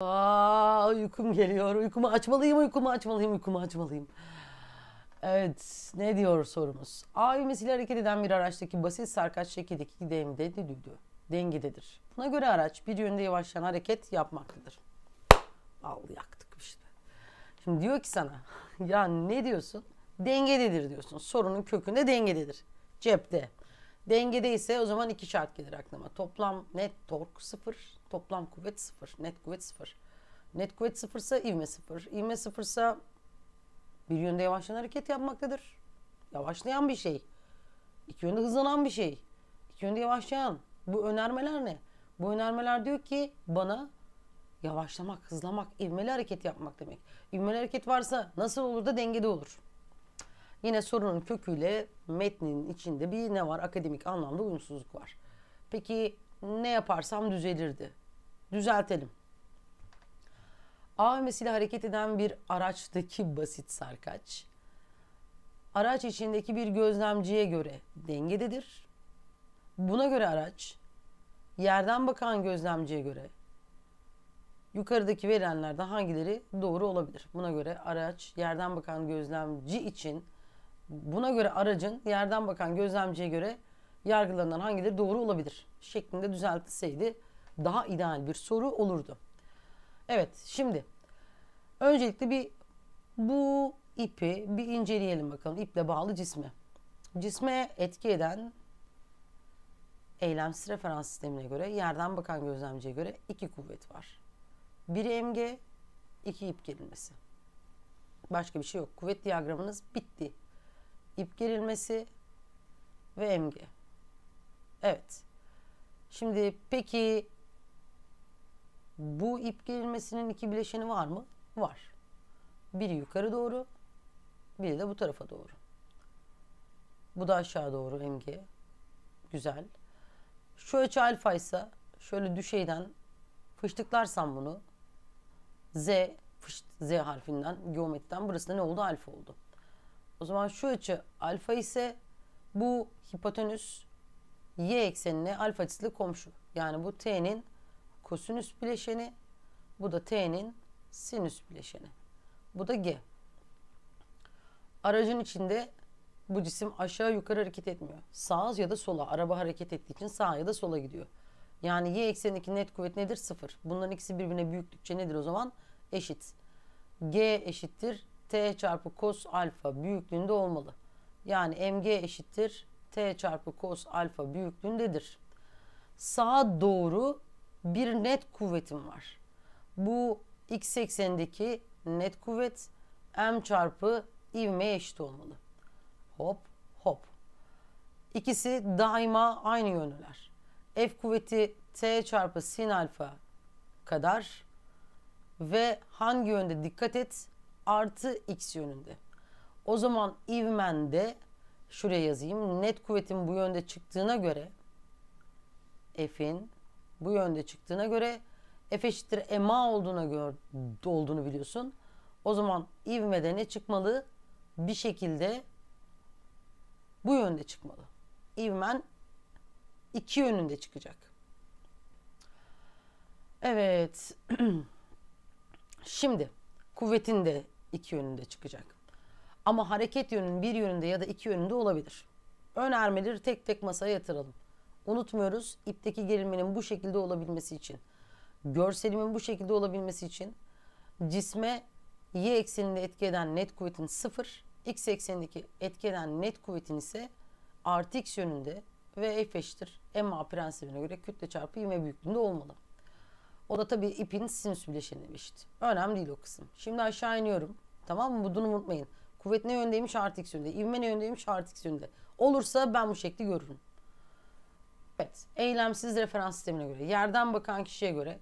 Aa, uykum geliyor. Uykumu açmalıyım, uykumu açmalıyım, uykumu açmalıyım. Evet, ne diyor sorumuz? A ivmesiyle hareket eden bir araçtaki basit sarkaç şekildeki dengede dengededir. Buna göre araç bir yönde yavaşlayan hareket yapmaktadır. Al yaktık işte. Şimdi diyor ki sana, ya ne diyorsun? Dengededir diyorsun. Sorunun kökünde dengededir. Cepte. Dengede ise o zaman iki şart gelir aklıma. Toplam net tork sıfır, Toplam kuvvet sıfır. Net kuvvet sıfır. Net kuvvet sıfırsa ivme sıfır. İvme sıfırsa bir yönde yavaşlayan hareket yapmaktadır. Yavaşlayan bir şey. İki yönde hızlanan bir şey. İki yönde yavaşlayan. Bu önermeler ne? Bu önermeler diyor ki bana yavaşlamak, hızlamak, ivmeli hareket yapmak demek. İvmeli hareket varsa nasıl olur da dengede olur. Yine sorunun köküyle metnin içinde bir ne var? Akademik anlamda uyumsuzluk var. Peki ne yaparsam düzelirdi? Düzeltelim. AVM'siyle hareket eden bir araçtaki basit sarkaç, araç içindeki bir gözlemciye göre dengededir. Buna göre araç, yerden bakan gözlemciye göre yukarıdaki verilenlerden hangileri doğru olabilir? Buna göre araç yerden bakan gözlemci için buna göre aracın yerden bakan gözlemciye göre yargılarından hangileri doğru olabilir şeklinde düzeltseydi daha ideal bir soru olurdu. Evet şimdi öncelikle bir bu ipi bir inceleyelim bakalım. İple bağlı cismi. Cisme etki eden eylemsiz referans sistemine göre yerden bakan gözlemciye göre iki kuvvet var. Biri emge, iki ip gerilmesi. Başka bir şey yok. Kuvvet diyagramınız bitti. İp gerilmesi ve emge. Evet. Şimdi peki bu ip gerilmesinin iki bileşeni var mı? Var. Biri yukarı doğru, biri de bu tarafa doğru. Bu da aşağı doğru MG. Güzel. Şu açı alfa ise şöyle düşeyden fıştıklarsam bunu Z fışt, Z harfinden geometriden burası da ne oldu? Alfa oldu. O zaman şu açı alfa ise bu hipotenüs y eksenine alfa açısıyla komşu. Yani bu T'nin kosinüs bileşeni. Bu da t'nin sinüs bileşeni. Bu da g. Aracın içinde bu cisim aşağı yukarı hareket etmiyor. Sağa ya da sola. Araba hareket ettiği için sağa ya da sola gidiyor. Yani y eksenindeki net kuvvet nedir? Sıfır. Bunların ikisi birbirine büyüklükçe nedir o zaman? Eşit. G eşittir T çarpı kos alfa büyüklüğünde olmalı. Yani mg eşittir T çarpı kos alfa büyüklüğündedir. Sağa doğru bir net kuvvetim var. Bu x eksenindeki net kuvvet m çarpı ivme eşit olmalı. Hop hop. İkisi daima aynı yöndeler. F kuvveti t çarpı sin alfa kadar ve hangi yönde dikkat et artı x yönünde. O zaman ivmen de şuraya yazayım. Net kuvvetin bu yönde çıktığına göre F'in bu yönde çıktığına göre F eşittir ema olduğuna gör, olduğunu biliyorsun. O zaman ivmede ne çıkmalı? Bir şekilde bu yönde çıkmalı. İvmen iki yönünde çıkacak. Evet. Şimdi kuvvetin de iki yönünde çıkacak. Ama hareket yönünün bir yönünde ya da iki yönünde olabilir. Önermeleri tek tek masaya yatıralım. Unutmuyoruz ipteki gerilmenin bu şekilde olabilmesi için, görselimin bu şekilde olabilmesi için cisme y ekseninde etki eden net kuvvetin sıfır, x eksenindeki etki eden net kuvvetin ise artı x yönünde ve F eşittir MA prensibine göre kütle çarpı ivme büyüklüğünde olmalı. O da tabii ipin sinüs bileşeni eşit. Önemli değil o kısım. Şimdi aşağı iniyorum. Tamam mı? Bunu unutmayın. Kuvvet ne yöndeymiş? Artı x yönünde. İvme ne yöndeymiş? Artı x yönünde. Olursa ben bu şekli görürüm. Evet. Eylemsiz referans sistemine göre. Yerden bakan kişiye göre.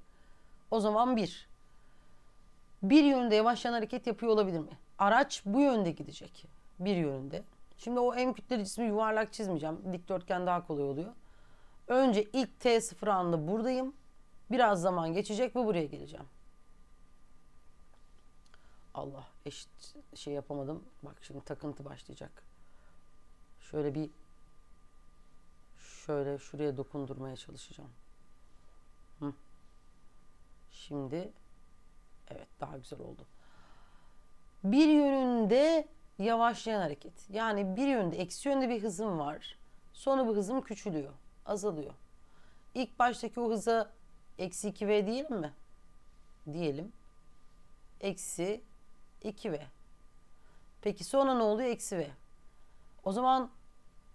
O zaman bir. Bir yönde yavaşlayan hareket yapıyor olabilir mi? Araç bu yönde gidecek. Bir yönde. Şimdi o en kütleli cismi yuvarlak çizmeyeceğim. Dikdörtgen daha kolay oluyor. Önce ilk T0 anında buradayım. Biraz zaman geçecek ve buraya geleceğim. Allah eşit şey yapamadım. Bak şimdi takıntı başlayacak. Şöyle bir şöyle şuraya dokundurmaya çalışacağım. Hı. Şimdi evet daha güzel oldu. Bir yönünde yavaşlayan hareket. Yani bir yönde eksi yönde bir hızım var. Sonra bu hızım küçülüyor, azalıyor. İlk baştaki o hıza eksi 2v diyelim mi? Diyelim. Eksi 2v. Peki sonra ne oluyor? Eksi v. O zaman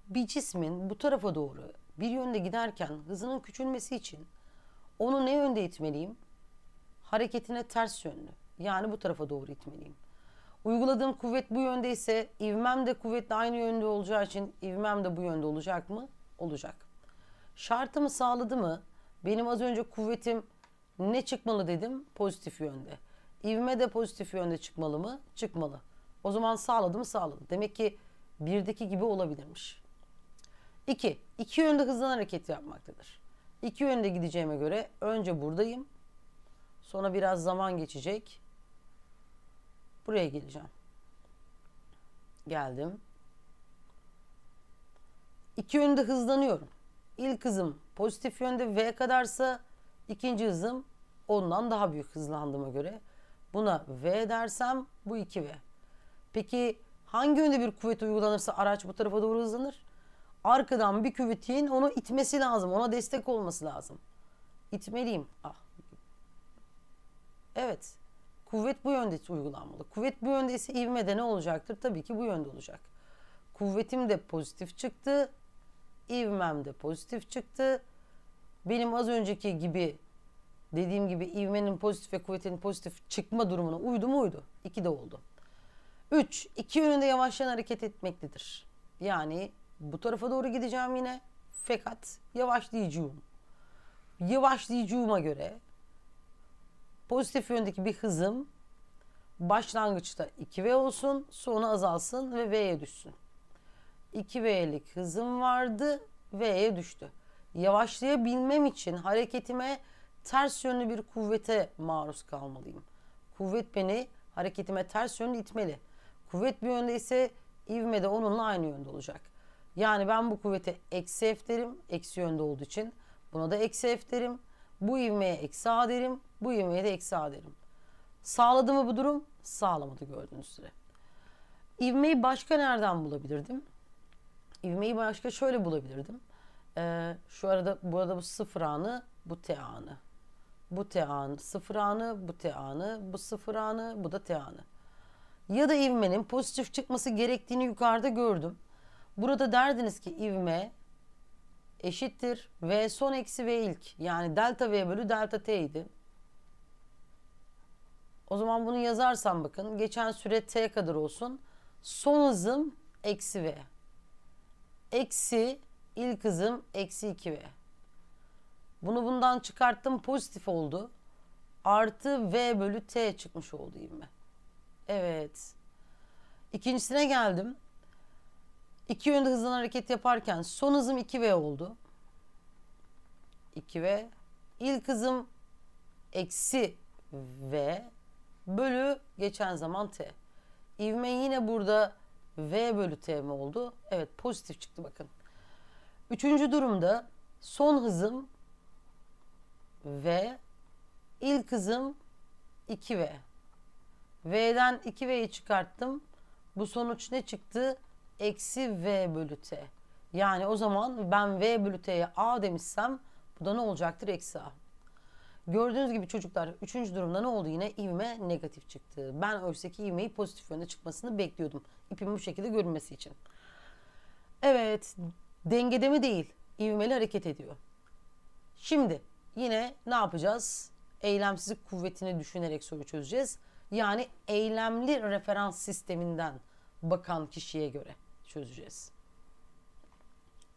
bir cismin bu tarafa doğru bir yönde giderken hızının küçülmesi için onu ne yönde itmeliyim? Hareketine ters yönlü. Yani bu tarafa doğru itmeliyim. Uyguladığım kuvvet bu yönde ise ivmem de kuvvetle aynı yönde olacağı için ivmem de bu yönde olacak mı? Olacak. Şartımı sağladı mı? Benim az önce kuvvetim ne çıkmalı dedim? Pozitif yönde. İvme de pozitif yönde çıkmalı mı? Çıkmalı. O zaman sağladı mı? Sağladı. Demek ki birdeki gibi olabilirmiş. İki, iki yönde hızlı hareket yapmaktadır. İki yönde gideceğime göre önce buradayım. Sonra biraz zaman geçecek. Buraya geleceğim. Geldim. İki yönde hızlanıyorum. İlk hızım pozitif yönde V kadarsa ikinci hızım ondan daha büyük hızlandığıma göre buna V dersem bu 2V. Peki hangi yönde bir kuvvet uygulanırsa araç bu tarafa doğru hızlanır? Arkadan bir küvetiğin onu itmesi lazım. Ona destek olması lazım. İtmeliyim. Ah. Evet. Kuvvet bu yönde uygulanmalı. Kuvvet bu yönde ise ivmede ne olacaktır? Tabii ki bu yönde olacak. Kuvvetim de pozitif çıktı. İvmem de pozitif çıktı. Benim az önceki gibi dediğim gibi ivmenin pozitif ve kuvvetin pozitif çıkma durumuna uydu mu uydu. İki de oldu. Üç, iki yönünde yavaşlayan hareket etmektedir. Yani bu tarafa doğru gideceğim yine. Fakat yavaşlayacağım. Yavaşlayacağıma göre pozitif yöndeki bir hızım başlangıçta 2V olsun, sonra azalsın ve V'ye düşsün. 2V'lik hızım vardı, V'ye düştü. Yavaşlayabilmem için hareketime ters yönlü bir kuvvete maruz kalmalıyım. Kuvvet beni hareketime ters yönlü itmeli. Kuvvet bir yönde ise ivme de onunla aynı yönde olacak. Yani ben bu kuvvete eksi f derim. Eksi yönde olduğu için buna da eksi f derim. Bu ivmeye eksi a derim. Bu ivmeye de eksi a derim. Sağladı mı bu durum? Sağlamadı gördüğünüz üzere. İvmeyi başka nereden bulabilirdim? İvmeyi başka şöyle bulabilirdim. Ee, şu arada burada bu sıfır anı bu t anı. Bu t anı sıfır anı bu t anı bu sıfır anı bu da t anı. Ya da ivmenin pozitif çıkması gerektiğini yukarıda gördüm. Burada derdiniz ki ivme eşittir v son eksi v ilk. Yani delta v bölü delta t idi. O zaman bunu yazarsam bakın geçen süre t kadar olsun. Son hızım eksi v. Eksi ilk hızım eksi 2v. Bunu bundan çıkarttım pozitif oldu. Artı v bölü t çıkmış oldu ivme. Evet. İkincisine geldim. İki yönde hızlan hareket yaparken son hızım 2V oldu. 2V. İlk hızım eksi V bölü geçen zaman T. İvme yine burada V bölü T mi oldu? Evet pozitif çıktı bakın. Üçüncü durumda son hızım V İlk hızım 2V. V'den 2V'yi çıkarttım. Bu sonuç ne çıktı? eksi v bölü t. Yani o zaman ben v bölü t'ye a demişsem bu da ne olacaktır? Eksi a. Gördüğünüz gibi çocuklar üçüncü durumda ne oldu yine? İvme negatif çıktı. Ben örsteki ivmeyi pozitif yönde çıkmasını bekliyordum. İpimin bu şekilde görünmesi için. Evet dengede mi değil ivmeli hareket ediyor. Şimdi yine ne yapacağız? Eylemsizlik kuvvetini düşünerek soru çözeceğiz. Yani eylemli referans sisteminden bakan kişiye göre çözeceğiz.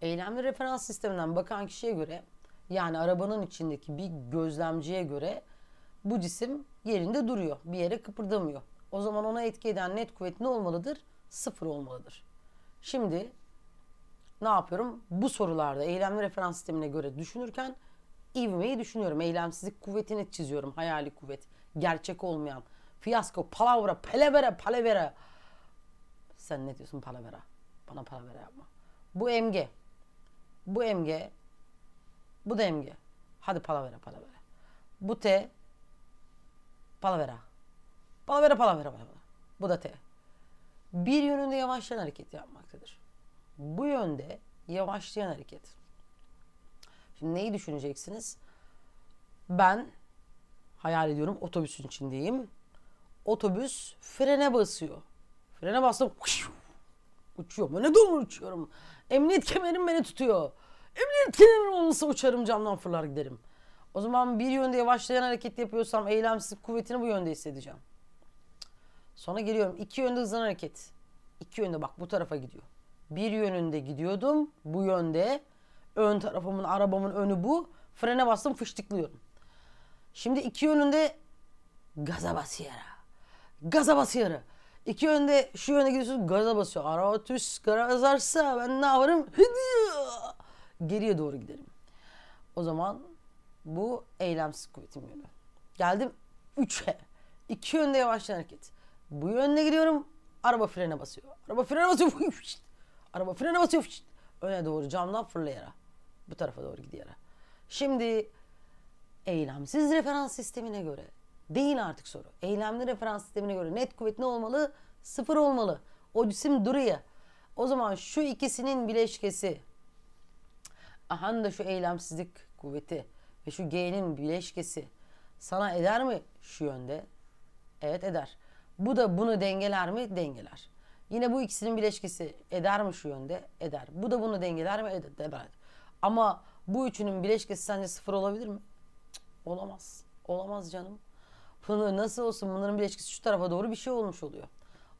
Eylemli referans sisteminden bakan kişiye göre yani arabanın içindeki bir gözlemciye göre bu cisim yerinde duruyor. Bir yere kıpırdamıyor. O zaman ona etki eden net kuvvet ne olmalıdır? Sıfır olmalıdır. Şimdi ne yapıyorum? Bu sorularda eylemli referans sistemine göre düşünürken ivmeyi düşünüyorum. Eylemsizlik kuvvetini çiziyorum. Hayali kuvvet. Gerçek olmayan. Fiyasko, palavra, pelevere, palavera. Sen ne diyorsun palavera? Bana para ver yapma. Bu emge. Bu emge. Bu da emge. Hadi para ver, para ver. Bu T. para ver, para ver. Bu da T. Bir yönünde yavaşlayan hareket yapmaktadır. Bu yönde yavaşlayan hareket. Şimdi neyi düşüneceksiniz? Ben hayal ediyorum otobüsün içindeyim. Otobüs frene basıyor. Frene bastım. Uçuyorum. Öyle doğru uçuyorum. Emniyet kemerim beni tutuyor. Emniyet kemerim olmasa uçarım camdan fırlar giderim. O zaman bir yönde yavaşlayan hareket yapıyorsam eylemsiz kuvvetini bu yönde hissedeceğim. Sonra geliyorum. iki yönde hızlı hareket. İki yönde bak bu tarafa gidiyor. Bir yönünde gidiyordum. Bu yönde. Ön tarafımın, arabamın önü bu. Frene bastım fıştıklıyorum. Şimdi iki yönünde gaza basıyorum. Gaza basıyorum. İki yönde şu yöne gidiyorsun gaza basıyor. Ara Araba tüs azarsa ben ne yaparım? Geriye doğru giderim. O zaman bu eylemsiz kuvvetim yönü. Geldim 3'e. İki yönde yavaşlayan hareket. Bu yönde gidiyorum. Araba frene basıyor. Araba frene basıyor. araba frene basıyor. Öne doğru camdan fırlayara. Bu tarafa doğru gidiyara. Şimdi eylemsiz referans sistemine göre Değil artık soru. Eylemli referans sistemine göre net kuvvet ne olmalı? Sıfır olmalı. O cisim duruyor. O zaman şu ikisinin bileşkesi. Ahan da şu eylemsizlik kuvveti ve şu G'nin bileşkesi sana eder mi şu yönde? Evet eder. Bu da bunu dengeler mi? Dengeler. Yine bu ikisinin bileşkesi eder mi şu yönde? Eder. Bu da bunu dengeler mi? Eder. Ama bu üçünün bileşkesi sence sıfır olabilir mi? Cık, olamaz. Olamaz canım nasıl olsun bunların bir ilişkisi şu tarafa doğru bir şey olmuş oluyor.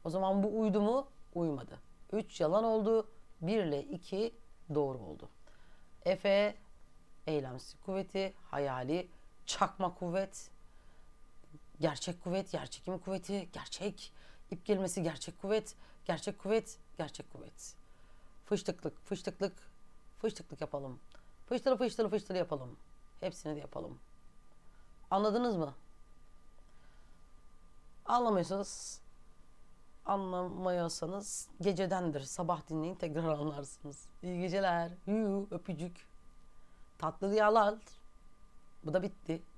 O zaman bu uydu mu? Uymadı. 3 yalan oldu. 1 ile 2 doğru oldu. Efe eylemsi kuvveti, hayali, çakma kuvvet, gerçek kuvvet, yerçekimi kuvveti, gerçek, ip gelmesi gerçek kuvvet, gerçek kuvvet, gerçek kuvvet. Fıştıklık, fıştıklık, fıştıklık yapalım. Fıştırı fıştırı fıştırı yapalım. Hepsini de yapalım. Anladınız mı? Anlamıyorsanız anlamayorsanız gecedendir. Sabah dinleyin tekrar anlarsınız. İyi geceler. Yuu, öpücük. Tatlı rüyalar. Bu da bitti.